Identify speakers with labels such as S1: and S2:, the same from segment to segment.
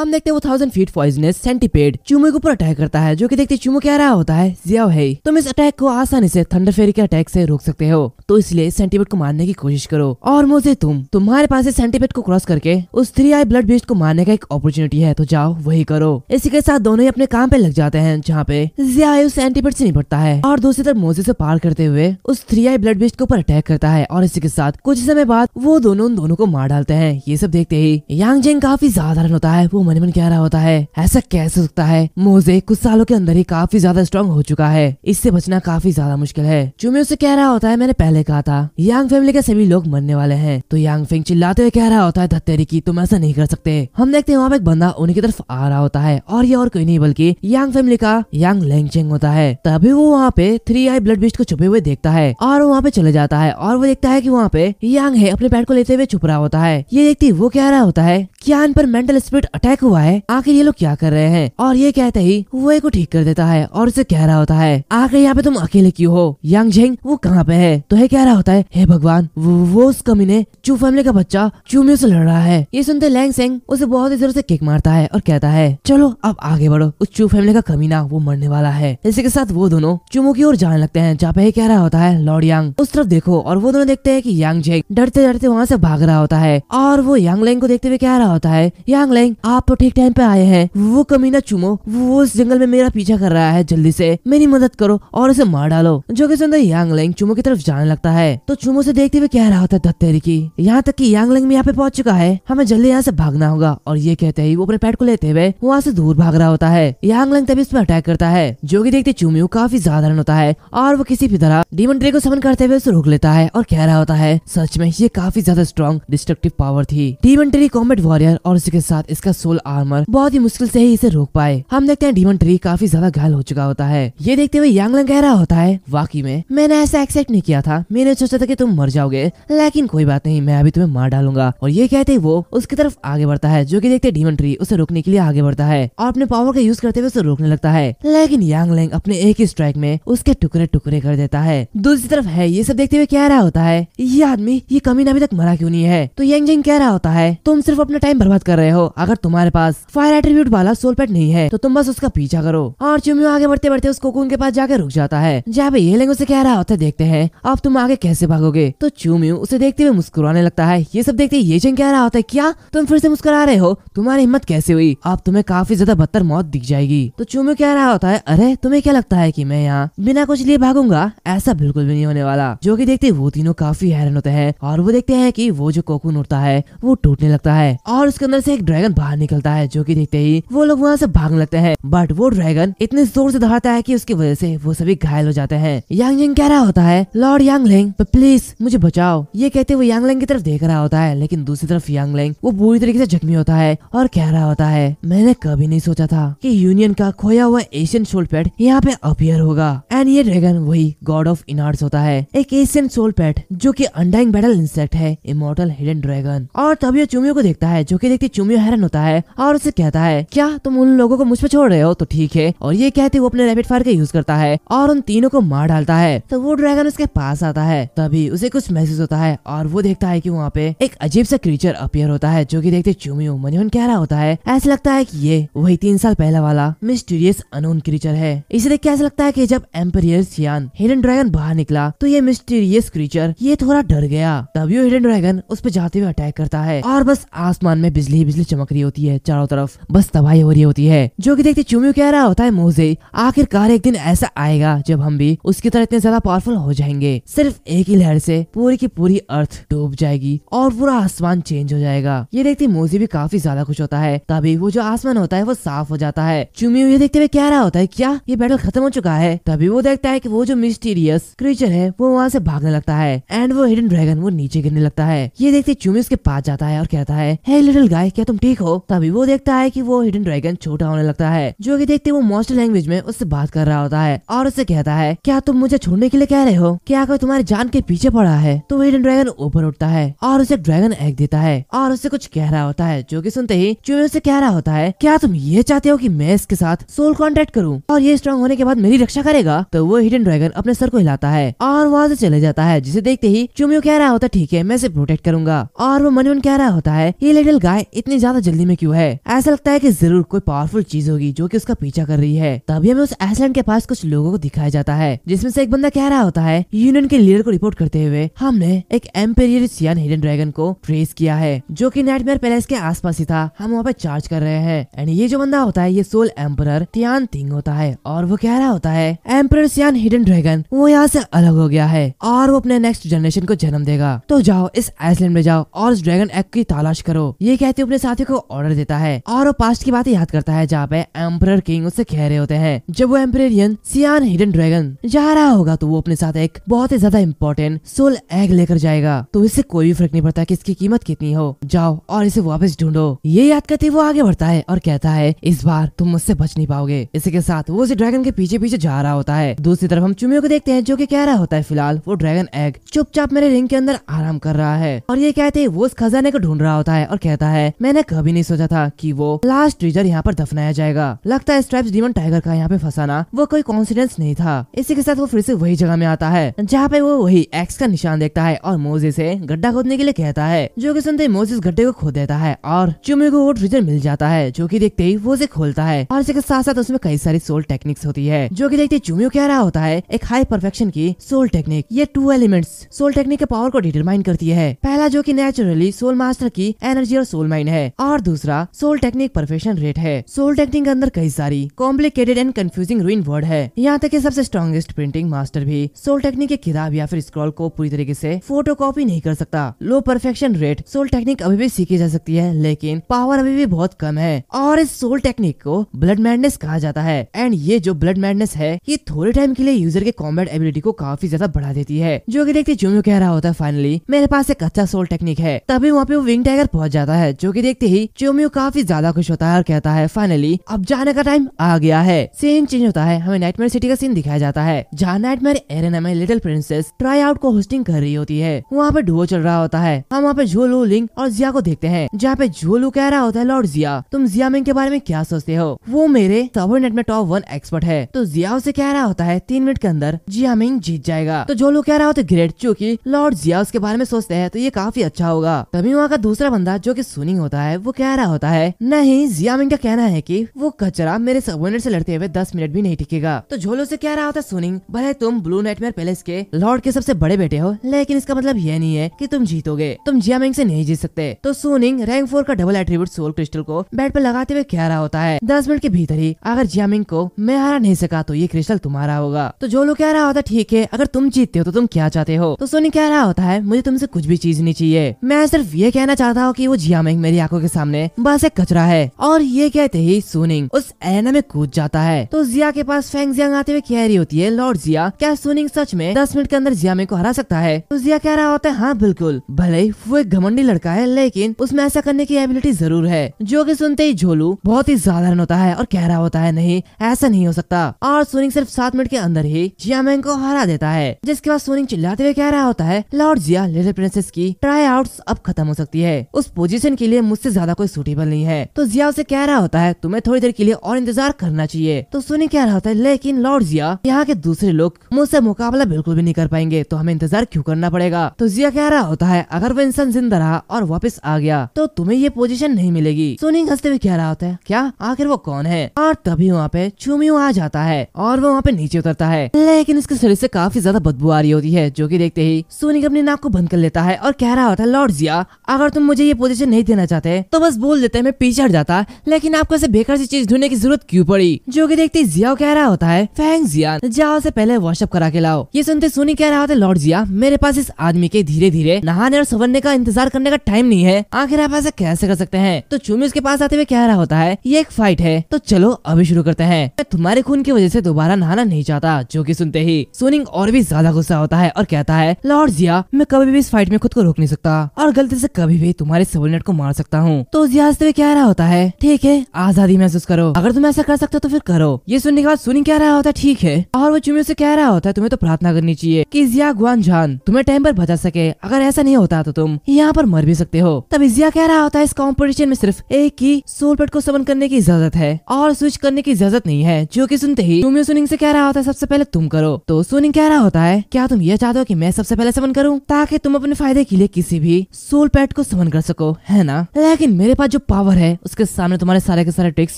S1: हम देखते हैं वो थाउजेंड फीट पॉइजनस सेंटीपेड चुमे के ऊपर अटैक करता है जो कि देखते चुमो क्या रहा होता है जिया है तुम इस अटैक को आसानी से थंडर फेरी के अटैक से रोक सकते हो तो इसलिए सेंटीपेड को मारने की कोशिश करो और मुझे तुम तुम्हारे पास इस सेंटीपेड को क्रॉस करके उस थ्री आई ब्लड बीस्ट को मारने का एक अपॉर्चुनिटी है तो जाओ वही करो इसी के साथ दोनों ही अपने काम पे लग जाते हैं जहाँ पे जिया उस सेंटीपेड से निपटता है और दूसरी तरफ मोजे से पार करते हुए उस थ्री आई ब्लड बीस्ट के ऊपर अटैक करता है और इसी के साथ कुछ समय बाद वो दोनों उन दोनों को मार डालते हैं ये सब देखते ही यांग जेंग काफी ज्यादा होता है वो मन मन कह रहा होता है ऐसा कैसे सकता है मोजे कुछ सालों के अंदर ही काफी ज्यादा स्ट्रॉन्ग हो चुका है इससे बचना काफी ज्यादा मुश्किल है चुमे उसे कह रहा होता है मैंने पहले कहा था यांग फैमिली के सभी लोग मरने वाले हैं तो यांग फिंग चिल्लाते हुए कह रहा होता है धत्तेरी की तुम ऐसा नहीं कर सकते हम देखते हैं वहाँ पे एक बंदा उन्हीं की तरफ आ रहा होता है और ये और कोई नहीं बल्कि यांग फैमिली का यांग चेंग होता है तभी वो वहाँ पे थ्री आई ब्लड बिस्ट को छुपे हुए देखता है और वहाँ पे चले जाता है और वो देखता है की वहाँ पे यांग है अपने पैड को लेते हुए छुप रहा होता है ये देखती वो कह रहा होता है क्या इन पर मेंटल स्पिरिट अटैक हुआ है आखिर ये लोग क्या कर रहे हैं और ये कहते ही वो को ठीक कर देता है और उसे कह रहा होता है आखिर यहाँ पे तुम अकेले क्यों हो यांग झेंग वो कहाँ पे है तो है कह रहा होता है हे भगवान वो उस कमी ने चू फैमिली का बच्चा चूमियो से लड़ रहा है ये सुनते लैंग सेंग उसे बहुत ही जोर से केक मारता है और कहता है चलो अब आगे बढ़ो उस चू फैमिली का कमीना वो मरने वाला है इसी के साथ वो दोनों चूमो की ओर जाने लगते हैं जहाँ पे कह रहा होता है लॉर्ड यांग उस तरफ देखो और वो दोनों देखते हैं की यांग झेंग डरते डरते वहाँ से भाग रहा होता है और वो यांग लैंग को देखते हुए कह रहा होता है यांगलिंग आप तो ठीक टाइम पे आए हैं वो कमीना चुमो वो उस जंगल में मेरा पीछा कर रहा है जल्दी से मेरी मदद करो और उसे मार डालो जो कि सुंदर यांगलिंग चुमो की तरफ जाने लगता है तो चुमो से देखते हुए कह रहा होता है धत्तेरी की यहाँ तक की यांगलिंग भी यहाँ पे पहुंच चुका है हमें जल्दी यहाँ से भागना होगा और ये कहते ही वो अपने पैट को लेते हुए वहाँ से दूर भाग रहा होता है यांगलिंग तभी उस पर अटैक करता है जो की देखते चुमियो काफी साधारण होता है और वो किसी भी तरह डीमन ट्रे को समन करते हुए उसे रोक लेता है और कह रहा होता है सच में ये काफी ज्यादा स्ट्रॉन्ग डिस्ट्रक्टिव पावर थी demon tree combat war warrior और के साथ इसका सोल आर्मर बहुत ही मुश्किल से ही इसे रोक पाए हम देखते हैं डीमन ट्री काफी ज्यादा घायल हो चुका होता है ये देखते हुए यांगलंग कह रहा होता है वाकई में मैंने ऐसा एक्सेप्ट नहीं किया था मैंने सोचा था की तुम मर जाओगे लेकिन कोई बात नहीं मैं अभी तुम्हें मार डालूंगा और ये कहते वो उसकी तरफ आगे बढ़ता है जो की देखते डीमन ट्री उसे रोकने के लिए आगे बढ़ता है और अपने पावर का यूज करते हुए उसे रोकने लगता है लेकिन यांगलैंग अपने एक ही स्ट्राइक में उसके टुकड़े टुकड़े कर देता है दूसरी तरफ है ये सब देखते हुए कह रहा होता है ये आदमी ये कमीन अभी तक मरा क्यों नहीं है तो जिंग कह रहा होता है तुम सिर्फ अपना टाइम बर्बाद कर रहे हो अगर तुम्हारे पास फायर एट्रीब्यूट वाला सोल पेट नहीं है तो तुम बस उसका पीछा करो और चुम्यू आगे बढ़ते बढ़ते उस कोकून के पास जाकर रुक जाता है जहाँ पे ये लेंगे उसे कह रहा होता है देखते हैं अब तुम आगे कैसे भागोगे तो चुम्यू उसे देखते हुए मुस्कुराने लगता है ये सब देखते ये चंग कह रहा होता है क्या तुम फिर से मुस्कुरा रहे हो तुम्हारी हिम्मत कैसे हुई अब तुम्हें काफी ज्यादा बदतर मौत दिख जाएगी तो चुम्यू कह रहा होता है अरे तुम्हें क्या लगता है की मैं यहाँ बिना कुछ लिए भागूंगा ऐसा बिल्कुल भी नहीं होने वाला जो की देखते वो तीनों काफी हैरान होते हैं और वो देखते हैं की वो जो कोकून उड़ता है वो टूटने लगता है और और उसके अंदर से एक ड्रैगन बाहर निकलता है जो कि देखते ही वो लोग वहाँ से भाग लगते हैं बट वो ड्रैगन इतने जोर से दहाड़ता है कि उसकी वजह से वो सभी घायल हो जाते हैं यांग यंग कह रहा होता है लॉर्ड यांगलेंग प्लीज मुझे बचाओ ये कहते हुए लेंग की तरफ देख रहा होता है लेकिन दूसरी तरफ लेंग वो बुरी तरीके से जख्मी होता है और कह रहा होता है मैंने कभी नहीं सोचा था की यूनियन का खोया हुआ एशियन सोल पैड यहाँ पे अपियर होगा एंड ये ड्रैगन वही गॉड ऑफ इनार्स होता है एक एशियन सोल पैड जो की अंडाइंग बैटल इंसेक्ट है इमोटल हिडन ड्रैगन और तभी चुमियों को देखता है झुके देखते चुमियो हैरान होता है और उसे कहता है क्या तुम उन लोगों को मुझ पर छोड़ रहे हो तो ठीक है और ये कहते वो अपने रैपिड फायर का यूज करता है और उन तीनों को मार डालता है तो वो ड्रैगन उसके पास आता है तभी उसे कुछ महसूस होता है और वो देखता है की वहाँ पे एक अजीब सा क्रीचर अपियर होता है जो की देखते चुमियो मनोहन कह रहा होता है ऐसा लगता है की ये वही तीन साल पहला वाला मिस्टीरियस अनोन क्रीचर है इसे देख के ऐसा लगता है की जब एम्पेयर सियान हिडन ड्रैगन बाहर निकला तो ये मिस्टीरियस क्रीचर ये थोड़ा डर गया तभी हिडन ड्रैगन उस पर जाते हुए अटैक करता है और बस आसमान में बिजली बिजली चमक रही होती है चारों तरफ बस तबाही हो रही होती है जो की देखते चुम्यू कह रहा होता है मोजे आखिरकार एक दिन ऐसा आएगा जब हम भी उसकी तरह इतने ज्यादा पावरफुल हो जाएंगे सिर्फ एक ही लहर से पूरी की पूरी अर्थ डूब जाएगी और पूरा आसमान चेंज हो जाएगा ये देखते मोजे भी काफी ज्यादा खुश होता है तभी वो जो आसमान होता है वो साफ हो जाता है चुम्यू ये देखते हुए कह रहा होता है क्या ये बैटल खत्म हो चुका है तभी वो देखता है की वो जो मिस्टीरियस क्रीचर है वो वहाँ से भागने लगता है एंड वो हिडन ड्रैगन वो नीचे गिरने लगता है ये देखते चुम्यू उसके पास जाता है और कहता है लिटिल गाय क्या तुम ठीक हो तभी वो देखता है की वो हिडन ड्रैगन छोटा होने लगता है जो की देखते वो मॉस्टर लैंग्वेज में उससे बात कर रहा होता है और उसे कहता है क्या तुम मुझे छोड़ने के लिए कह रहे हो क्या कोई तुम्हारी जान के पीछे पड़ा है तो हिडन ड्रैगन ऊपर उठता है और उसे ड्रैगन एग देता है और उसे कुछ कह रहा होता है जो की सुनते ही चूहे से कह रहा होता है क्या तुम ये चाहते हो की मैं इसके साथ सोल कॉन्टेक्ट करूँ और ये स्ट्रॉन्ग होने के बाद मेरी रक्षा करेगा तो वो हिडन ड्रैगन अपने सर को हिलाता है और वहाँ से चले जाता है जिसे देखते ही चुमियो कह रहा होता है ठीक है मैं इसे प्रोटेक्ट करूंगा और वो मन कह रहा होता है ये लेटर आइडल गाय इतनी ज्यादा जल्दी में क्यों है ऐसा लगता है कि जरूर कोई पावरफुल चीज होगी जो कि उसका पीछा कर रही है तभी हमें उस एसलैंड के पास कुछ लोगों को दिखाया जाता है जिसमें से एक बंदा कह रहा होता है यूनियन के लीडर को रिपोर्ट करते हुए हमने एक एम्पेरियर सियान हिडन ड्रैगन को ट्रेस किया है जो की नाइटमेयर पैलेस के आस ही था हम वहाँ पे चार्ज कर रहे हैं एंड ये जो बंदा होता है ये सोल एम्पर तियान थिंग होता है और वो कह रहा होता है एम्पर सियान हिडन ड्रैगन वो यहाँ से अलग हो गया है और वो अपने नेक्स्ट जनरेशन को जन्म देगा तो जाओ इस आइसलैंड में जाओ और उस ड्रैगन एग की तलाश करो ये कहते अपने साथी को ऑर्डर देता है और वो पास्ट की बात याद करता है जहाँ पे एम्पर किंग उससे कह रहे होते हैं जब वो एम्परेरियन सियान हिडन ड्रैगन जा रहा होगा तो वो अपने साथ एक बहुत ही ज्यादा इम्पोर्टेंट सोल एग लेकर जाएगा तो इससे कोई भी फर्क नहीं पड़ता की इसकी कीमत कितनी हो जाओ और इसे वापस ढूंढो ये याद करते वो आगे बढ़ता है और कहता है इस बार तुम मुझसे बच नहीं पाओगे इसी के साथ वो उसे ड्रैगन के पीछे पीछे जा रहा होता है दूसरी तरफ हम चुमियों को देखते हैं जो की कह रहा होता है फिलहाल वो ड्रैगन एग चुपचाप मेरे रिंग के अंदर आराम कर रहा है और ये कहते वो उस खजाने को ढूंढ रहा होता है और कहता है मैंने कभी नहीं सोचा था कि वो लास्ट ट्रीजर यहाँ पर दफनाया जाएगा लगता है स्ट्राइप्स डीमन टाइगर का यहाँ पे फंसाना वो कोई कॉन्फिडेंस नहीं था इसी के साथ वो फिर से वही जगह में आता है जहाँ पे वो वही एक्स का निशान देखता है और मोजे से गड्ढा खोदने के लिए कहता है जो की सुनते ही मोजिस गड्ढे को खोद देता है और चुमे को वो ट्रीजर मिल जाता है जो की देखते ही वो उसे खोलता है और इसके साथ साथ उसमें कई सारी सोल टेक्निक्स होती है जो की देखते चुमियो कह रहा होता है एक हाई परफेक्शन की सोल टेक्निक ये टू एलिमेंट्स सोल टेक्निक के पावर को डिटरमाइन करती है पहला जो की नेचुरली सोल मास्टर की एनर्जी और सोल माइन है और दूसरा सोल टेक्निक परफेक्शन रेट है सोल टेक्निक के अंदर कई सारी complicated and confusing ruin word है यहाँ तक कि सबसे स्ट्रॉन्गेस्ट प्रिंटिंग मास्टर भी सोल टेक्निक की किताब या फिर स्क्रॉल को पूरी तरीके से फोटो कॉपी नहीं कर सकता low perfection rate soul technique अभी भी सीखी जा सकती है लेकिन पावर अभी भी बहुत कम है और इस सोल टेक्निक को ब्लड मैडनेस कहा जाता है एंड ये जो ब्लड मैडनेस है ये थोड़े टाइम के लिए यूजर के कॉम्बैट एबिलिटी को काफी ज्यादा बढ़ा देती है जो की देखते जो कह रहा होता है फाइनली मेरे पास एक अच्छा सोल टेक्निक है तभी वहाँ पे वो विंग टाइगर पहुँच जाता जाता है जो की देखते ही चोमियो काफी ज्यादा खुश होता है और कहता है फाइनली अब जाने का टाइम आ गया है सीन चेंज होता है हमें नाइटमेयर सिटी का सीन दिखाया जाता है जहाँ नाइटमेयर एरेना में लिटिल प्रिंसेस ट्राई आउट को होस्टिंग कर रही होती है वहाँ पे डुओ चल रहा होता है हम वहाँ पे झोलू लिंग और जिया को देखते हैं जहाँ पे झोलू कह रहा होता है लॉर्ड जिया तुम जिया मिंग के बारे में क्या सोचते हो वो मेरे सबोर्डिनेट में टॉप वन एक्सपर्ट है तो जिया उसे कह रहा होता है तीन मिनट के अंदर जिया मिंग जीत जाएगा तो झोलू कह रहा होता है ग्रेट चूंकि लॉर्ड जिया उसके बारे में सोचते हैं तो ये काफी अच्छा होगा तभी वहाँ का दूसरा बंदा जो की की सुनिंग होता है वो कह रहा होता है नहीं जियामिंग का कहना है की वो कचरा मेरे सबोर्डिनेट से लड़ते हुए दस मिनट भी नहीं टिकेगा तो झोलो ऐसी कह रहा होता है सुनिंग भले तुम ब्लू नाइटमेयर पैलेस के लॉर्ड के सबसे बड़े बेटे हो लेकिन इसका मतलब यह नहीं है की तुम जीतोगे तुम जियामिंग ऐसी नहीं जीत सकते तो सुनिंग रैंक फोर का डबल एट्रीब्यूट सोल क्रिस्टल को बैट पर लगाते हुए कह रहा होता है दस मिनट के भीतर ही अगर जियामिंग को मैं हरा नहीं सका तो ये क्रिस्टल तुम्हारा होगा तो झोलो कह रहा होता ठीक है अगर तुम जीतते हो तो तुम क्या चाहते हो तो सोनिंग कह रहा होता है मुझे तुमसे कुछ भी चीज नहीं चाहिए मैं सिर्फ ये कहना चाहता हूँ की वो जियामिंग मेरी आंखों के सामने बस एक कचरा है और ये कहते ही सुनिंग उस एना में कूद जाता है तो जिया के पास फेंग जियांग आते हुए कह रही होती है लॉर्ड जिया क्या सुनिंग सच में दस मिनट के अंदर जियामिंग को हरा सकता है तो जिया कह रहा होता है हाँ बिल्कुल भले ही वो एक घमंडी लड़का है लेकिन उसमें ऐसा करने की एबिलिटी जरूर है जो की सुनते ही झोलू बहुत ही साधारण होता है और कह रहा होता है नहीं ऐसा नहीं हो सकता और सुनिंग सिर्फ सात मिनट के अंदर ही जियामैन को हरा देता है जिसके बाद सोनिंग चिल्लाते हुए कह रहा होता है लॉर्ड जिया लिटिल प्रिंसेस की ट्राई आउट अब खत्म हो सकती है उस पोजिशन पोजीशन के लिए मुझसे ज्यादा कोई सूटेबल नहीं है तो जिया उसे कह रहा होता है तुम्हें थोड़ी देर के लिए और इंतजार करना चाहिए तो सोनी कह रहा होता है लेकिन लॉर्ड जिया यहाँ के दूसरे लोग मुझसे मुकाबला बिल्कुल भी नहीं कर पाएंगे तो हमें इंतजार क्यूँ करना पड़ेगा तो जिया कह रहा होता है अगर वो इंसान जिंदा रहा और वापिस आ गया तो तुम्हें ये पोजीशन नहीं मिलेगी सोनी हंसते हुए कह रहा होता है क्या आखिर वो कौन है और तभी वहाँ पे चुमियो आ जाता है और वो वहाँ पे नीचे उतरता है लेकिन उसके शरीर से काफी ज्यादा बदबू आ रही होती है जो की देखते ही सोनी अपनी नाक को बंद कर लेता है और कह रहा होता है लॉर्ड जिया अगर तुम मुझे ये पोजिशन मुझे नहीं देना चाहते तो बस बोल देते मैं पीछे हट जाता लेकिन आपको ऐसे बेकार सी चीज ढूंढने की जरूरत क्यों पड़ी जो की देखते जिया कह रहा होता है फैंग जिया जाओ से पहले वॉशअप करा के लाओ ये सुनते सुनी कह रहा होता लॉर्ड जिया मेरे पास इस आदमी के धीरे धीरे नहाने और सवरने का इंतजार करने का टाइम नहीं है आखिर आप ऐसा कैसे कर सकते हैं तो चूमी उसके पास आते हुए कह रहा होता है ये एक फाइट है तो चलो अभी शुरू करते हैं मैं तुम्हारे खून की वजह से दोबारा नहाना नहीं चाहता जो की सुनते ही सोनिंग और भी ज्यादा गुस्सा होता है और कहता है लॉर्ड जिया मैं कभी भी इस फाइट में खुद को रोक नहीं सकता और गलती से कभी भी तुम्हारे सवरने बुलेट को मार सकता हूँ तो उस क्या रहा होता है ठीक है आजादी महसूस करो अगर तुम ऐसा कर सकते हो तो फिर करो ये सुनने के बाद सुनी क्या रहा होता है ठीक है और वो चुमियों से कह रहा होता है तुम्हें तो प्रार्थना करनी चाहिए कि जिया गुआन जान तुम्हें टाइम पर बचा सके अगर ऐसा नहीं होता तो तुम यहाँ पर मर भी सकते हो तब जिया कह रहा होता है इस कॉम्पिटिशन में सिर्फ एक ही सोलपेट को समन करने की इजाजत है और स्विच करने की इजाजत नहीं है जो की सुनते ही चुमियो सुनिंग से कह रहा होता है सबसे पहले तुम करो तो सुनिंग कह रहा होता है क्या तुम ये चाहते हो की मैं सबसे पहले समन करूँ ताकि तुम अपने फायदे के लिए किसी भी सोल पैट को समन कर सको है ना लेकिन मेरे पास जो पावर है उसके सामने तुम्हारे सारे के सारे ट्रिक्स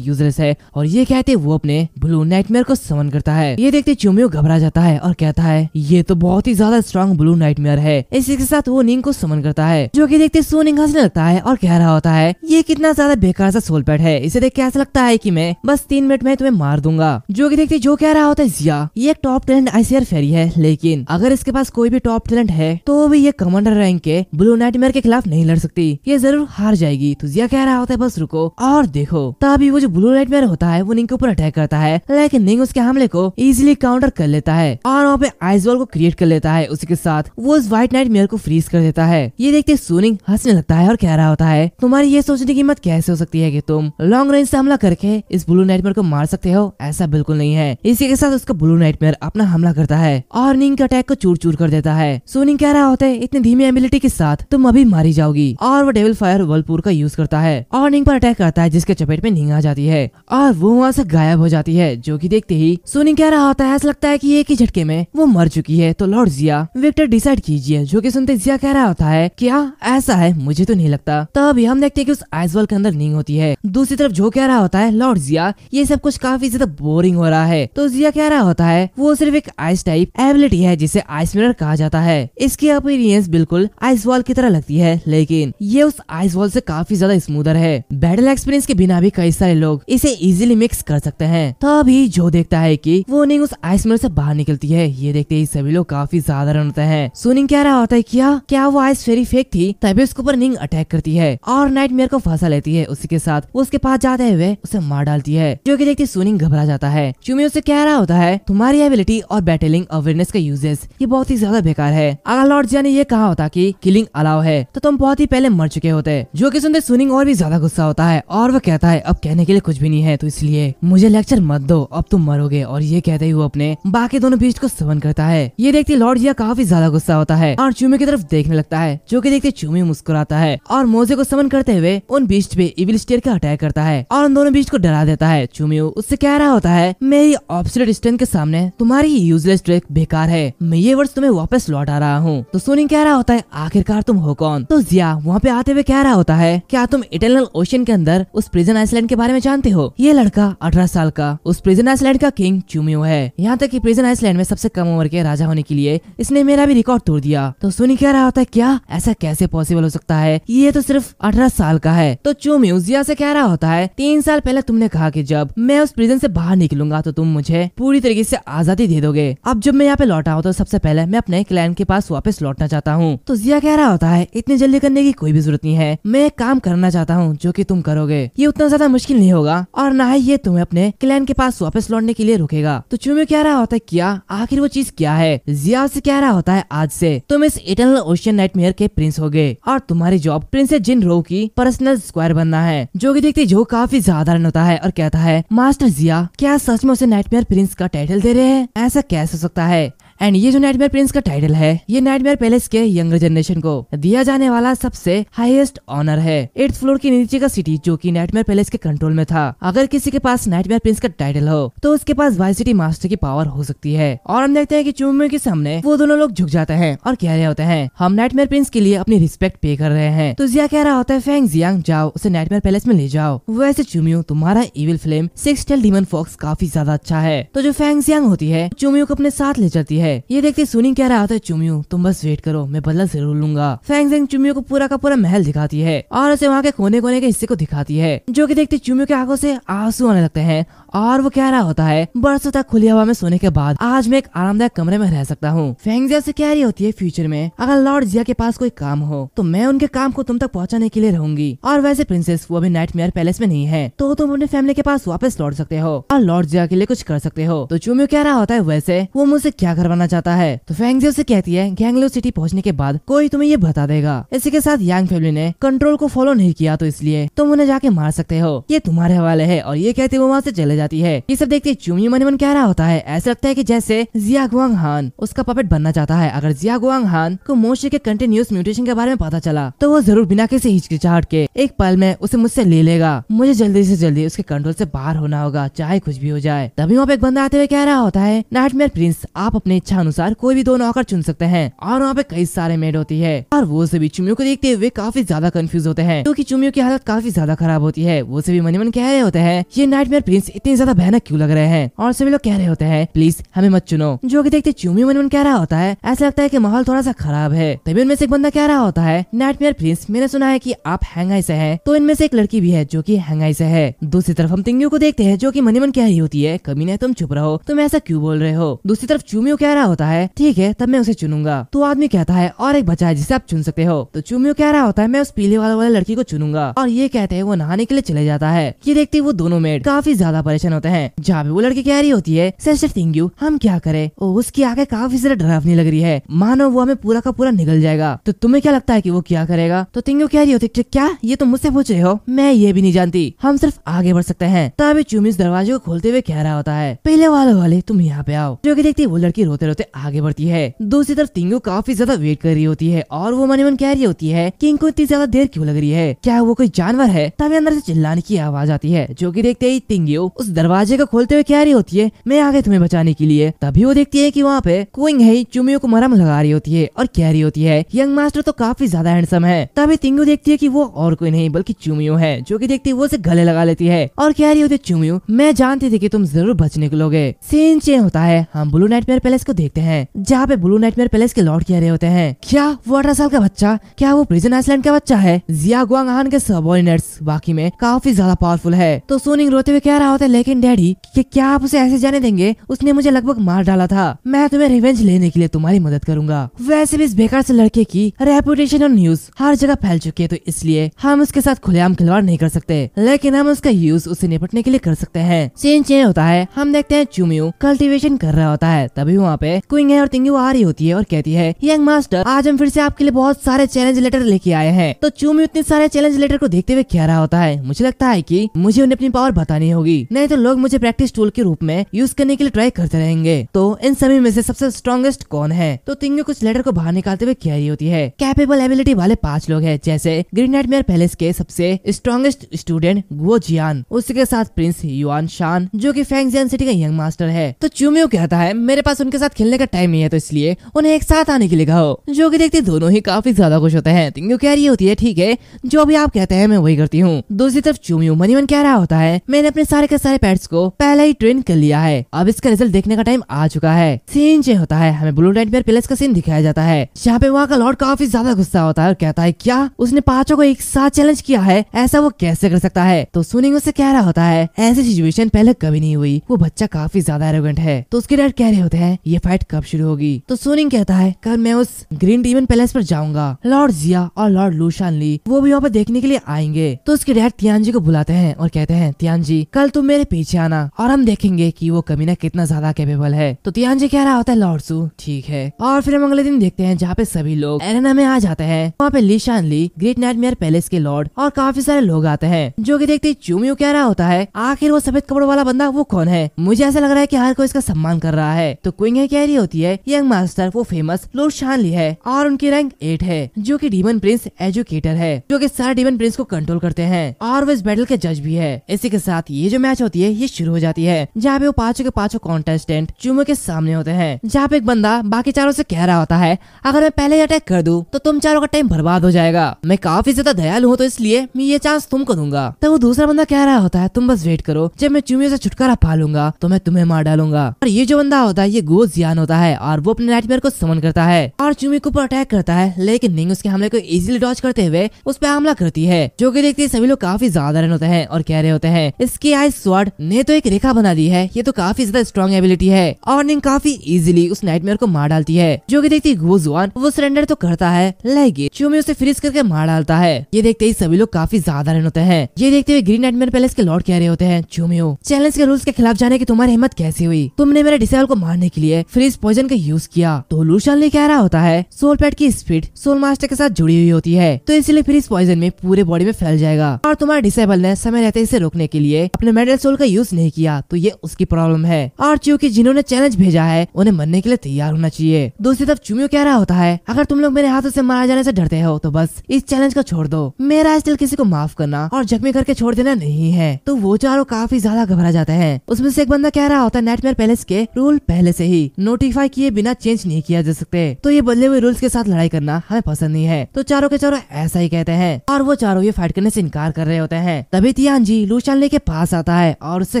S1: यूजलेस है और ये कहते वो अपने ब्लू नाइटमेयर को समन करता है ये देखते चुमियो घबरा जाता है और कहता है ये तो बहुत ही ज्यादा स्ट्रॉन्ग ब्लू नाइटमेयर है इसी के साथ वो निंग को समन करता है जो की देखते सोनिंग हंसने लगता है और कह रहा होता है ये कितना ज्यादा बेकार सा सोल पैड है इसे देख के ऐसा लगता है की मैं बस तीन मिनट में तुम्हें मार दूंगा जो की देखते जो कह रहा होता है जिया ये एक टॉप टैलेंट आईसीआर फेरी है लेकिन अगर इसके पास कोई भी टॉप टैलेंट है तो भी ये कमांडर रैंक के ब्लू नाइटमेयर के खिलाफ नहीं लड़ सकती ये जरूर हार जाएगी तो जिया कह रहा होता है बस रुको और देखो तभी वो जो ब्लू लाइट मैन होता है वो निंग के ऊपर अटैक करता है लेकिन निंग उसके हमले को इजिली काउंटर कर लेता है और वहाँ पे बॉल को क्रिएट कर लेता है उसी के साथ वो उस व्हाइट नाइट मेयर को फ्रीज कर देता है ये देखते सोनिंग हंसने लगता है और कह रहा होता है तुम्हारी ये सोचने की हिम्मत कैसे हो सकती है की तुम लॉन्ग रेंज ऐसी हमला करके इस ब्लू नाइट मेयर को मार सकते हो ऐसा बिल्कुल नहीं है इसी के साथ उसका ब्लू नाइट मेयर अपना हमला करता है और निंग के अटैक को चूर चूर कर देता है सोनिंग कह रहा होता है इतनी धीमी एबिलिटी के साथ तुम अभी मारी जाओगी और वो डेविल फायर वर्लपुर का यूज करता है और निंग पर अटैक करता है जिसके चपेट में निंग आ जाती है और वो वहाँ से गायब हो जाती है जो की देखते ही सोनी कह रहा होता है ऐसा लगता है की एक ही झटके में वो मर चुकी है तो लॉर्ड जिया विक्टर डिसाइड कीजिए जो की सुनते जिया कह रहा होता है क्या हाँ, ऐसा है मुझे तो नहीं लगता तभी हम देखते हैं कि उस वॉल के अंदर निंग होती है दूसरी तरफ जो कह रहा होता है लॉर्ड जिया ये सब कुछ काफी ज्यादा बोरिंग हो रहा है तो जिया कह रहा होता है वो सिर्फ एक आइस टाइप एबिलिटी है जिसे आइस मिरर कहा जाता है इसकी अपीरियंस बिल्कुल आइस वॉल की तरह लगती है लेकिन ये उस आइस वॉल से काफी ज्यादा स्मूदर है बैटल एक्सपीरियंस के बिना भी कई सारे लोग इसे इजिली मिक्स कर सकते हैं तभी जो देखता है की वो वोनिंग उस आइस मिनट ऐसी बाहर निकलती है ये देखते ही सभी लोग काफी ज्यादा रन होते हैं सुनिंग क्या रहा होता है क्या क्या वो आइस फेरी फेक थी तभी उसके ऊपर निंग अटैक करती है और नाइट मेयर को फंसा लेती है उसी के साथ उसके पास जाते हुए उसे मार डालती है जो की देखती सुनिंग घबरा जाता है चुमी उसे कह रहा होता है तुम्हारी एबिलिटी और बैटलिंग अवेयरनेस का यूजेस ये बहुत ही ज्यादा बेकार है अगर लॉर्ड जिया ने ये कहा होता की किलिंग अलाव है तो तुम बहुत ही पहले मर चुके हो होते हैं जो की सुनते सुनिंग और भी ज्यादा गुस्सा होता है और वह कहता है अब कहने के लिए कुछ भी नहीं है तो इसलिए मुझे लेक्चर मत दो अब तुम मरोगे और ये कहते ही वो अपने बाकी दोनों बीच को समन करता है ये देखते लॉर्ड जिया काफी ज्यादा गुस्सा होता है और चूमे की तरफ देखने लगता है जो की देखते चूमे मुस्कुराता है और मोजे को समन करते हुए उन बीच पे इविल स्टेयर का अटैक करता है और उन दोनों बीच को डरा देता है चूमी उससे कह रहा होता है मेरी ऑप्सिलेट स्ट्रेंथ के सामने तुम्हारी यूजलेस ट्रिक बेकार है मैं ये वर्ष तुम्हें वापस लौटा रहा हूँ तो सुनिंग कह रहा होता है आखिरकार तुम हो कौन तो जिया वहाँ पे आते हुए कह रहा होता है क्या तुम इटरनल ओशन के अंदर उस प्रिजन आइसलैंड के बारे में जानते हो ये लड़का अठारह साल का उस प्रिजन आइसलैंड का किंग चुमियो है यहाँ तक की प्रिजन आइसलैंड में सबसे कम उम्र के राजा होने के लिए इसने मेरा भी रिकॉर्ड तोड़ दिया तो सुनी कह रहा होता है क्या ऐसा कैसे पॉसिबल हो सकता है ये तो सिर्फ अठारह साल का है तो चुमियो जिया से कह रहा होता है तीन साल पहले तुमने कहा की जब मैं उस प्रिजन ऐसी बाहर निकलूंगा तो तुम मुझे पूरी तरीके ऐसी आजादी दे दोगे अब जब मैं यहाँ पे लौटा हूँ तो सबसे पहले मैं अपने क्लाइंट के पास वापस लौटना चाहता हूँ तो जिया कह रहा होता है इतनी जल्दी करने की कोई भी जरूरत नहीं है है मैं एक काम करना चाहता हूँ जो की तुम करोगे ये उतना ज्यादा मुश्किल नहीं होगा और न ही ये तुम्हें अपने क्लैन के पास वापस लौटने के लिए रुकेगा तो चूमे क्या रहा होता है क्या आखिर वो चीज क्या है जिया से क्या रहा होता है आज से तुम इस इटर्नल ओशियन नाइटमेयर के प्रिंस हो गए और तुम्हारी जॉब प्रिंसेस जिन रो की पर्सनल स्क्वायर बनना है जो की देखते जो काफी साधारण होता है और कहता है मास्टर जिया क्या सच में उसे नाइटमेयर प्रिंस का टाइटल दे रहे हैं ऐसा कैसे हो सकता है एंड ये जो नाइटमेयर प्रिंस का टाइटल है ये नाइटमेयर पैलेस के यंगर जनरेशन को दिया जाने वाला सबसे हाईएस्ट ऑनर है एट्थ फ्लोर के नीचे का सिटी जो की नाइटमेयर पैलेस के कंट्रोल में था अगर किसी के पास नाइटमेयर प्रिंस का टाइटल हो तो उसके पास वाई सिटी मास्टर की पावर हो सकती है और हम देखते हैं की चुम्बे के सामने वो दोनों लोग झुक जाते हैं और कह रहे होते हैं हम नाइटमेयर प्रिंस के लिए अपनी रिस्पेक्ट पे कर रहे हैं तो जिया कह रहा होता है फेंग जियांग जाओ उसे नाइटमेयर पैलेस में ले जाओ वैसे चुमियो तुम्हारा evil flame six tail demon fox काफी ज्यादा अच्छा है तो जो फेंग जियांग होती है चुमियो को अपने साथ ले जाती है है ये देखते सुनी कह रहा था चुमियो तुम बस वेट करो मैं बदला जरूर लूंगा फैंग जेंग चुमियो को पूरा का पूरा महल दिखाती है और उसे वहाँ के कोने कोने के हिस्से को दिखाती है जो की देखते चुमियो के आंखों से आंसू आने लगते हैं और वो कह रहा होता है बरसों तक खुली हवा में सोने के बाद आज मैं एक आरामदायक कमरे में रह सकता हूँ फेंगजिया से कह रही होती है फ्यूचर में अगर लॉर्ड जिया के पास कोई काम हो तो मैं उनके काम को तुम तक पहुँचाने के लिए रहूंगी और वैसे प्रिंसेस वो अभी नाइट पैलेस में नहीं है तो तुम अपने फैमिली के पास वापस लौट सकते हो और लॉर्ड जिया के लिए कुछ कर सकते हो तो चुम्यो कह रहा होता है वैसे वो मुझसे क्या करवाना चाहता है तो फेंगजिया से कहती है गैंगलो सिटी पहुँचने के बाद कोई तुम्हें ये बता देगा इसी के साथ यांग फैमिली ने कंट्रोल को फॉलो नहीं किया तो इसलिए तुम उन्हें जाके मार सकते हो ये तुम्हारे हवाले है और ये कहते हुए वहाँ से चले जाती है ये सब देखते चुमी मन मन कह रहा होता है ऐसा लगता है की जैसे जिया गुआंग हान उसका पपेट बनना चाहता है अगर जिया गुआंग हान को मोशे के कंटिन्यूस म्यूटेशन के बारे में पता चला तो वो जरूर बिना किसी हिचकिचाहट के एक पल में उसे मुझसे ले लेगा मुझे जल्दी ऐसी जल्दी उसके कंट्रोल ऐसी बाहर होना होगा चाहे कुछ भी हो जाए तभी वहाँ पे एक बंदा आते हुए कह रहा होता है नाइट प्रिंस आप अपने इच्छा अनुसार कोई भी दो नौकर चुन सकते हैं और वहाँ पे कई सारे मेड होती है और वो सभी चुमियों को देखते हुए काफी ज्यादा कंफ्यूज होते हैं क्योंकि चुमियों की हालत काफी ज्यादा खराब होती है वो सभी मन मन कह रहे होते हैं ये नाइटमेयर प्रिंस इतने इतने ज्यादा भयानक क्यों लग रहे हैं और सभी लोग कह रहे होते हैं प्लीज हमें मत चुनो जो की देखते चुमी मन मन कह रहा होता है ऐसा लगता है की माहौल थोड़ा सा खराब है तभी उनमें से एक बंदा कह रहा होता है नाइटमेयर प्रिंस मैंने सुना है की आप हैंगाई से है तो इनमें से एक लड़की भी है जो की हैंगाई से है दूसरी तरफ हम तिंगू को देखते हैं जो की मनी मन कह रही होती है कमी नहीं तुम चुप रहो तुम ऐसा क्यूँ बोल रहे हो दूसरी तरफ चूमियो कह रहा होता है ठीक है तब मैं उसे चुनूंगा तो आदमी कहता है और एक बच्चा है जिसे आप चुन सकते हो तो चूमियो कह रहा होता है मैं उस पीले वाले वाले लड़की को चुनूंगा और ये कहते हैं वो नहाने के लिए चले जाता है ये देखते वो दोनों मेड काफी ज्यादा परेशान परेशान होते हैं जहाँ पे वो लड़की कह रही होती है सिस्टर थिंग यू हम क्या करे ओ उसकी आगे काफी ज्यादा डरावनी लग रही है मानो वो हमें पूरा का पूरा निकल जाएगा तो तुम्हें क्या लगता है की वो क्या करेगा तो थिंग यू कह रही होती क्या ये तुम मुझसे पूछ रहे हो मैं ये भी नहीं जानती हम सिर्फ आगे बढ़ सकते हैं तभी तो चुमिस दरवाजे को खोलते हुए कह रहा होता है पहले वाले वाले तुम यहाँ पे आओ जो की देखती है वो लड़की रोते रोते आगे बढ़ती है दूसरी तरफ तिंगू काफी ज्यादा वेट कर रही होती है और वो मन मन कह रही होती है कि इनको इतनी ज्यादा देर क्यों लग रही है क्या वो कोई जानवर है तभी अंदर से चिल्लाने की आवाज आती है जो कि देखते ही तिंगू उस दरवाजे को खोलते हुए कह रही होती है मैं आ गई तुम्हें बचाने के लिए तभी वो देखती है की वहाँ पे कुंग है चुमियों को मरम लगा रही होती है और कह रही होती है यंग मास्टर तो काफी ज्यादा हैंडसम है तभी तिंगू देखती है की वो और कोई नहीं बल्कि चुमियो है जो की देखती है वो उसे गले लगा लेती है और कह रही होती है चुमियो मैं जानती थी की तुम जरूर बचने के लोगे सीन चेंज होता है हम ब्लू नाइटमेयर पैलेस को देखते हैं जहाँ पे ब्लू नाइटमेयर पैलेस के लॉर्ड कह रहे होते हैं क्या वो अठारह साल का बच्चा क्या वो प्रिजन आइसलैंड का बच्चा है जिया गुआंगहान के सबोर्डिनेट्स बाकी में काफी ज्यादा पावरफुल है तो सोनिंग रोते हुए कह रहा होता है लेकिन डैडी कि क्या आप उसे ऐसे जाने देंगे उसने मुझे लगभग मार डाला था मैं तुम्हें रिवेंज लेने के लिए तुम्हारी मदद करूंगा वैसे भी इस बेकार से लड़के की रेपुटेशन और न्यूज हर जगह फैल चुकी है तो इसलिए हम उसके साथ खुलेआम खिलवाड़ नहीं कर सकते लेकिन हम उसका यूज उससे निपटने के लिए कर सकते हैं सीन चेंज होता है हम देखते हैं चुम्यू कल्टिवेशन कर रहा होता है तभी वहाँ पे कुंग और तिंगू आ रही होती है और कहती है यंग मास्टर आज हम फिर से आपके लिए बहुत सारे चैलेंज लेटर लेके आए हैं तो चुम्यू इतने सारे चैलेंज लेटर को देखते हुए कह रहा होता है मुझे लगता है की मुझे उन्हें अपनी पावर बतानी होगी नहीं तो लोग मुझे प्रैक्टिस टूल के रूप में यूज करने के लिए ट्राई करते रहेंगे तो इन सभी में से सबसे स्ट्रॉन्गेस्ट कौन है तो तिंगो कुछ लेटर को बाहर निकालते हुए कह रही होती है कैपेबल एबिलिटी वाले पांच लोग हैं जैसे ग्रीन मेयर पैलेस के सबसे स्ट्रॉन्गेस्ट स्टूडेंट गुओ जियान उसके साथ प्रिंस युआन शान जो की फैंगजियान सिटी का यंग मास्टर है तो चुमियो कहता है मेरे पास उनके साथ खेलने का टाइम नहीं है तो इसलिए उन्हें एक साथ आने के लिए कहो जो की देखते दोनों ही काफी ज्यादा खुश होते हैं तिंगो कह रही होती है ठीक है जो भी आप कहते हैं मैं वही करती हूँ दूसरी तरफ चूमियो मनी मन कह रहा होता है मैंने अपने सारे के सारे सारे पैट्स को पहले ही ट्रेन कर लिया है अब इसका रिजल्ट देखने का टाइम आ चुका है सीन चेंज होता है हमें ब्लू नाइट पैलेस का सीन दिखाया जाता है जहाँ पे वहाँ का लॉर्ड काफी ज्यादा गुस्सा होता है और कहता है क्या उसने पांचों को एक साथ चैलेंज किया है ऐसा वो कैसे कर सकता है तो सुनिंग उससे कह रहा होता है ऐसी सिचुएशन पहले कभी नहीं हुई वो बच्चा काफी ज्यादा एरोगेंट है तो उसके डैड कह रहे होते हैं ये फाइट कब शुरू होगी तो सोनिंग कहता है कल मैं उस ग्रीन डीमन पैलेस पर जाऊंगा लॉर्ड जिया और लॉर्ड लूशान ली वो भी वहाँ पर देखने के लिए आएंगे तो उसके डैड जी को बुलाते हैं और कहते हैं तियान जी कल तुम मेरे मेरे पीछे आना और हम देखेंगे की वो कमीना कितना ज्यादा कैपेबल है तो तियान जी कह रहा होता है लॉर्डसू ठीक है और फिर हम अगले दिन देखते हैं जहाँ पे सभी लोग एरेना में आ जाते हैं वहाँ पे Li Shan Li great mayor palace के लॉर्ड और काफी सारे लोग आते हैं जो की देखते चूमियो कह रहा होता है आखिर वो सफेद कपड़ों वाला बंदा वो कौन है मुझे ऐसा लग रहा है की हर कोई इसका सम्मान कर रहा है तो कुंग कह रही होती है यंग मास्टर वो फेमस लोर्ड शान ली है और उनकी रैंक एट है जो की डीमन प्रिंस एजुकेटर है जो की सारे डीमन प्रिंस को कंट्रोल करते हैं और वो इस बैटल के जज भी है इसी के साथ ये जो मैच होती है ये शुरू हो जाती है जहाँ पे वो पांचों के पांचों कॉन्टेस्टेंट चूमो के सामने होते हैं जहाँ पे एक बंदा बाकी चारों से कह रहा होता है अगर मैं पहले अटैक कर दूँ तो तुम चारों का टाइम बर्बाद हो जाएगा मैं काफी ज्यादा दयालु हूँ तो इसलिए मैं ये चांस तुमको दूंगा तो वो दूसरा बंदा कह रहा होता है तुम बस वेट करो जब मैं चूमियों से छुटकारा पा लूंगा तो मैं तुम्हें मार डालूंगा और ये जो बंदा होता है ये गोज जियान होता है और वो अपने नाइटमेयर को समन करता है और चूमी के ऊपर अटैक करता है लेकिन निंग उसके हमले को इजिली डॉच करते हुए उस पर हमला करती है जो की देखते सभी लोग काफी ज्यादा रन होते हैं और कह रहे होते हैं इसकी आई स्वाद गॉड ने तो एक रेखा बना दी है ये तो काफी ज्यादा स्ट्रॉन्ग एबिलिटी है और निंग काफी इजिली उस नाइटमेयर को मार डालती है जो की देखती वो जुआन वो सरेंडर तो करता है लेकिन चूमी उसे फ्रीज करके मार डालता है ये देखते ही सभी लोग काफी ज्यादा रन होते हैं ये देखते हुए ग्रीन नाइटमेयर पैलेस के लॉर्ड कह रहे होते हैं चूमियो चैलेंज के रूल्स के खिलाफ जाने की तुम्हारी हिम्मत कैसे हुई तुमने मेरे डिसेबल को मारने के लिए फ्रीज पॉइजन का यूज किया तो लूशन ने कह रहा होता है सोल पैड की स्पीड सोल मास्टर के साथ जुड़ी हुई होती है तो इसलिए फ्रीज पॉइजन में पूरे बॉडी में फैल जाएगा और तुम्हारे डिसेबल ने समय रहते इसे रोकने के लिए अपने मेडल पिस्तौल का यूज नहीं किया तो ये उसकी प्रॉब्लम है आरचीओ के जिन्होंने चैलेंज भेजा है उन्हें मरने के लिए तैयार होना चाहिए दूसरी तरफ चुमियो कह रहा होता है अगर तुम लोग मेरे हाथों से मारा जाने से डरते हो तो बस इस चैलेंज को छोड़ दो मेरा स्टाइल किसी को माफ करना और जख्मी करके छोड़ देना नहीं है तो वो चारों काफी ज्यादा घबरा जाते हैं उसमें से एक बंदा कह रहा होता है नेटमेयर पैलेस के रूल पहले से ही नोटिफाई किए बिना चेंज नहीं किया जा सकते तो ये बदले हुए रूल्स के साथ लड़ाई करना हमें पसंद नहीं है तो चारों के चारों ऐसा ही कहते हैं और वो चारों ये फाइट करने से इनकार कर रहे होते हैं तभी तियान जी लूशान के पास आता है और उसे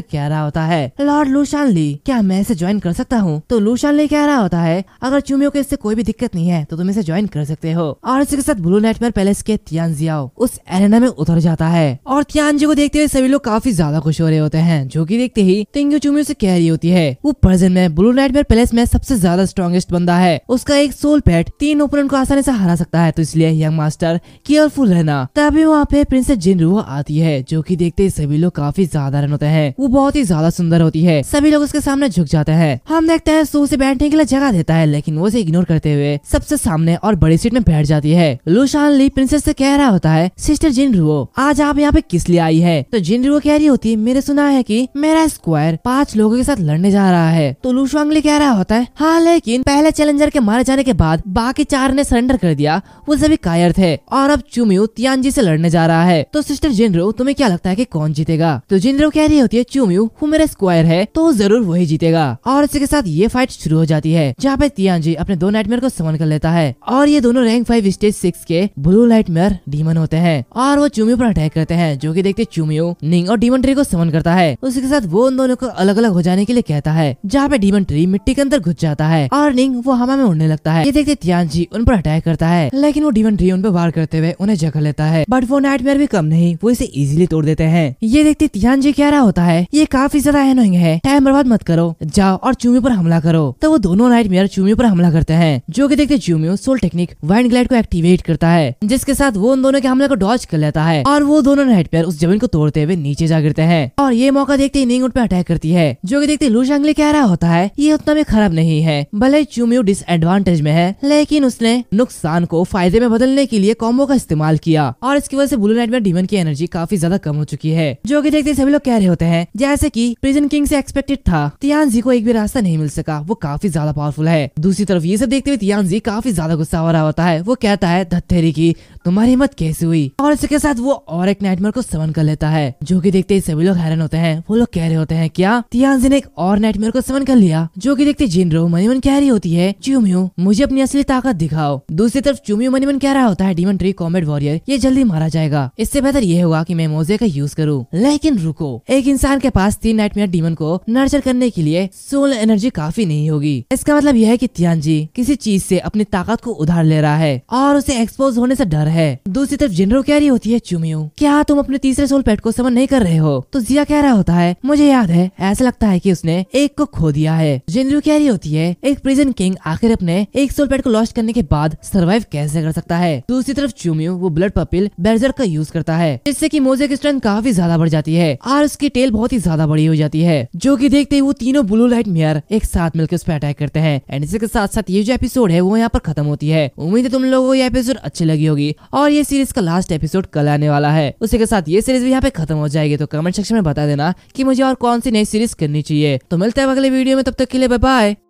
S1: कह रहा होता है लॉर्ड लूशान ली क्या मैं इसे ज्वाइन कर सकता हूँ तो लूशान ली कह रहा होता है अगर चुमियो को इससे कोई भी दिक्कत नहीं है तो तुम इसे ज्वाइन कर सकते हो और इसी के साथ ब्लू मेर पैलेस के तियान जियाओ उस एरेना में उतर जाता है और तियान जी को देखते हुए सभी लोग काफी ज्यादा खुश हो रहे होते हैं जो की देखते ही तिंगू चुमियो से कह रही होती है वो प्रेजेंट में ब्लू मेर पैलेस में सबसे ज्यादा स्ट्रॉन्गेस्ट बंदा है उसका एक सोल पैट तीन ओपोनेंट को आसानी से हरा सकता है तो इसलिए यंग मास्टर केयरफुल रहना तभी वहाँ पे प्रिंसेस जिन आती है जो की देखते ही सभी लोग काफी ज्यादा रन होते हैं हैं वो बहुत ही ज्यादा सुंदर होती है सभी लोग उसके सामने झुक जाते हैं हम देखते हैं सू उसे बैठने के लिए जगह देता है लेकिन वो उसे इग्नोर करते हुए सबसे सामने और बड़ी सीट में बैठ जाती है लुशान ली प्रिंसेस से कह रहा होता है सिस्टर जिन रुओ आज आप यहाँ पे किस लिए आई है तो जिन रुओ कह रही होती है मेरे सुना है की मेरा स्क्वायर पांच लोगों के साथ लड़ने जा रहा है तो लुशांग ली कह रहा होता है हाँ लेकिन पहले चैलेंजर के मारे जाने के बाद बाकी चार ने सरेंडर कर दिया वो सभी कायर थे और अब चुमियो तियानजी से लड़ने जा रहा है तो सिस्टर जिनरो तुम्हें क्या लगता है की कौन जीतेगा तो जिनरो कह रही रही होती है चूमयू वो मेरा स्क्वायर है तो जरूर वही जीतेगा और इसी के साथ ये फाइट शुरू हो जाती है जहाँ पे तियान जी अपने दो नाइटमेयर को समन कर लेता है और ये दोनों रैंक फाइव स्टेज सिक्स के ब्लू नाइटमेयर डीमन होते हैं और वो चुम्यू पर अटैक करते हैं जो की देखते चुम्यू निंग और डीमन ट्री को समन करता है उसी के साथ वो उन दोनों को अलग अलग हो जाने के लिए कहता है जहाँ पे डीमन ट्री मिट्टी के अंदर घुस जाता है और निंग वो हवा में उड़ने लगता है ये देखते जी उन पर अटैक करता है लेकिन वो डीमन ट्री उन पर वार करते हुए उन्हें जकड़ लेता है बट वो नाइटमेयर भी कम नहीं वो इसे इजिली तोड़ देते हैं ये देखते जी क्या रहा होता है ये काफी ज्यादा एनोइंग है टाइम बर्बाद मत करो जाओ और चूमियो पर हमला करो तो वो दोनों नाइट मेयर चूमियो पर हमला करते हैं जो कि देखते Chumiyo soul technique wind glide को एक्टिवेट करता है जिसके साथ वो उन दोनों के हमले को डॉच कर लेता है और वो दोनों नाइट मेयर उस जमीन को तोड़ते हुए नीचे जा गिरते हैं और ये मौका देखते ही निंग पे अटैक करती है जो की देखते लू शांगले कह रहा होता है ये उतना भी खराब नहीं है भले चूमियो डिसएडवांटेज में है लेकिन उसने नुकसान को फायदे में बदलने के लिए कॉम्बो का इस्तेमाल किया और इसकी वजह से ब्लू नाइट में डीमन की एनर्जी काफी ज्यादा कम हो चुकी है जो की देखते सभी लोग कह रहे होते हैं जैसे कि प्रिजन किंग से एक्सपेक्टेड था जी को एक भी रास्ता नहीं मिल सका वो काफी ज्यादा पावरफुल है दूसरी तरफ ये सब देखते हुए जी काफी ज्यादा गुस्सा हो रहा होता है वो कहता है धत्थेरी की तुम्हारी हिम्मत कैसे हुई और इसके साथ वो और एक नाइटमेयर को समन कर लेता है जो की देखते ही सभी लोग हैरान होते हैं वो लोग कह रहे होते हैं क्या जी ने एक और नाइटमेयर को समन कर लिया जो की देखते जिनरो मनीमन कह रही होती है चुम्यू मुझे अपनी असली ताकत दिखाओ दूसरी तरफ चुम्यू मनीमन कह रहा होता है डीमन ट्री कॉमेड वॉरियर ये जल्दी मारा जाएगा इससे बेहतर ये होगा की मैं मोजे का यूज करूँ लेकिन रुको एक इंसान के पास तीन नाइटमेयर डीमन को नर्चर करने के लिए सोल एनर्जी काफी नहीं होगी इसका मतलब यह है कि तियान जी किसी चीज से अपनी ताकत को उधार ले रहा है और उसे एक्सपोज होने से डर है दूसरी तरफ जिनरो कह रही होती है चुमियो क्या तुम अपने तीसरे सोल पेट को समन नहीं कर रहे हो तो जिया कह रहा होता है मुझे याद है ऐसा लगता है की उसने एक को खो दिया है जिनरो कह रही होती है एक प्रिजन किंग आखिर अपने एक सोल पेट को लॉस्ट करने के बाद सर्वाइव कैसे कर सकता है दूसरी तरफ चुमियो वो ब्लड पपिल बेर्जर का यूज करता है जिससे की मोजे की स्ट्रेंथ काफी ज्यादा बढ़ जाती है और उसकी की टेल बहुत ही ज्यादा बड़ी हो जाती है जो की देखते ही वो तीनों ब्लू लाइट मेयर एक साथ मिलकर उस पर अटैक करते हैं एंड इसी के साथ साथ ये जो एपिसोड है वो यहाँ पर खत्म होती है उम्मीद है तुम लोगों को ये एपिसोड अच्छी लगी होगी और ये सीरीज का लास्ट एपिसोड कल आने वाला है उसी के साथ ये सीरीज भी यहाँ पे खत्म हो जाएगी तो कमेंट सेक्शन में बता देना की मुझे और कौन सी नई सीरीज करनी चाहिए तो मिलते है अगले वीडियो में तब तक के लिए बाय